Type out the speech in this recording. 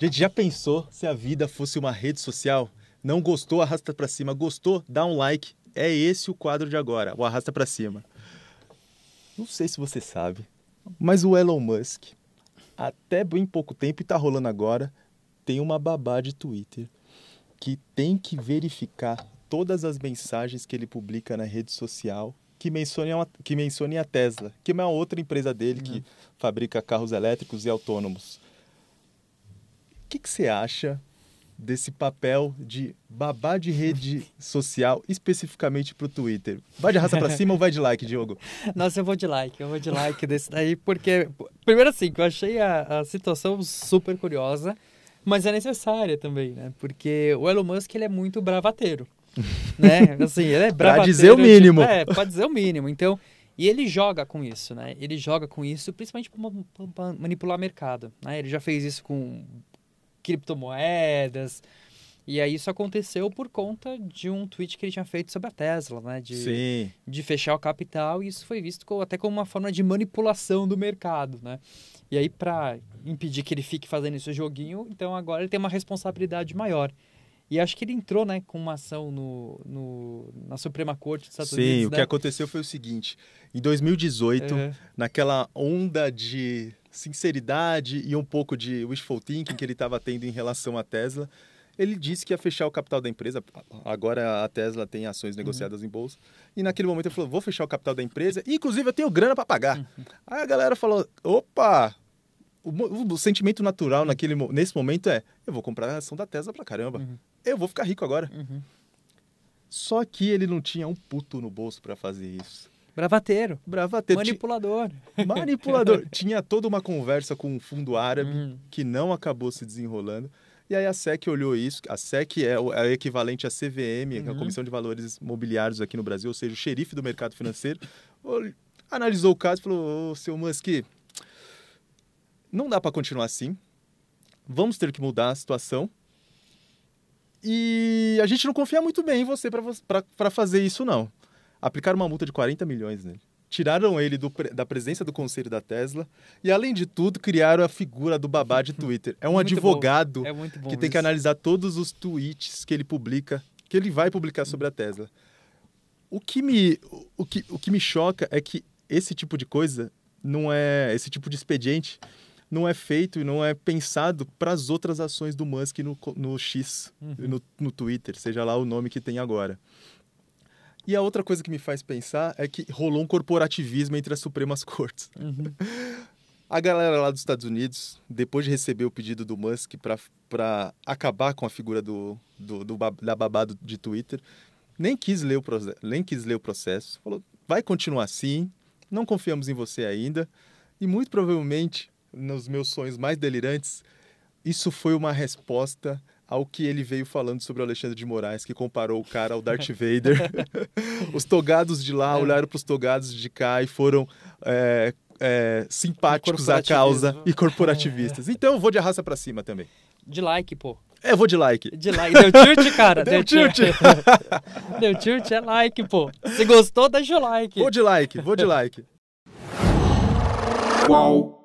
Gente, já pensou se a vida fosse uma rede social? Não gostou, arrasta para cima. Gostou, dá um like. É esse o quadro de agora, o arrasta para cima. Não sei se você sabe, mas o Elon Musk, até bem pouco tempo e tá rolando agora, tem uma babá de Twitter que tem que verificar todas as mensagens que ele publica na rede social que mencione, uma, que mencione a Tesla, que é uma outra empresa dele que uhum. fabrica carros elétricos e autônomos que, que você acha desse papel de babá de rede social, especificamente para o Twitter? Vai de raça para cima ou vai de like, Diogo? Nossa, eu vou de like, eu vou de like desse daí, porque, primeiro assim, eu achei a, a situação super curiosa, mas é necessária também, né? Porque o Elon Musk, ele é muito bravateiro, né? Assim, ele é bravateiro. pra dizer o mínimo. Tipo, é, pode dizer o mínimo. Então, e ele joga com isso, né? Ele joga com isso, principalmente para manipular mercado. Né? Ele já fez isso com criptomoedas. E aí isso aconteceu por conta de um tweet que ele tinha feito sobre a Tesla, né? De, Sim. de fechar o capital, e isso foi visto como, até como uma forma de manipulação do mercado, né? E aí, para impedir que ele fique fazendo esse joguinho, então agora ele tem uma responsabilidade maior. E acho que ele entrou né, com uma ação no, no na Suprema Corte dos Estados Sim, Unidos. Sim, o né? que aconteceu foi o seguinte: em 2018, naquela onda de sinceridade e um pouco de wishful thinking que ele estava tendo em relação à Tesla. Ele disse que ia fechar o capital da empresa. Agora a Tesla tem ações uhum. negociadas uhum. em bolsa. E naquele momento ele falou: vou fechar o capital da empresa. E, inclusive, eu tenho grana para pagar. Uhum. Aí a galera falou: opa, o, o, sentimento natural uhum. naquele, nesse momento é: eu vou comprar a ação da Tesla para caramba. Uhum. Eu vou ficar rico agora. Uhum. Só que ele não tinha um puto no bolso para fazer isso. Bravateiro. Bravateiro. Manipulador. Manipulador. Tinha toda uma conversa com um fundo árabe hum. que não acabou se desenrolando. E aí a SEC olhou isso. A SEC é o, é o equivalente à CVM, é uhum. a Comissão de Valores Mobiliários aqui no Brasil, ou seja, o xerife do mercado financeiro. analisou o caso e falou, ô, seu Musk, não dá para continuar assim. Vamos ter que mudar a situação. E a gente não confia muito bem em você para fazer isso, não aplicaram uma multa de 40 milhões nele. Tiraram ele do, da presença do conselho da Tesla e, além de tudo, criaram a figura do babá de Twitter. É um muito advogado é que tem que analisar todos os tweets que ele publica, que ele vai publicar sobre a Tesla. O que me, o que, o que me choca é que esse tipo de coisa não é. Esse tipo de expediente não é feito e não é pensado para as outras ações do Musk no, no X, uhum. no, no Twitter, seja lá o nome que tem agora. E a outra coisa que me faz pensar é que rolou um corporativismo entre as Supremas Cortes. Uhum. A galera lá dos Estados Unidos, depois de receber o pedido do Musk para acabar com a figura do, do, do, da babado de Twitter, nem quis, ler o nem quis ler o processo. Falou: vai continuar assim, não confiamos em você ainda. E muito provavelmente, nos meus sonhos mais delirantes, isso foi uma resposta ao que ele veio falando sobre o Alexandre de Moraes, que comparou o cara ao Darth Vader. os togados de lá é. olharam para os togados de cá e foram é, é, simpáticos à causa e corporativistas. É. Então eu vou de raça para cima também. De like, pô. É, vou de like. De like. Deu tilt, cara. Deu, tilt. Deu tilt, é like, pô. Se gostou, deixa o like. Vou de like, vou de like. Qual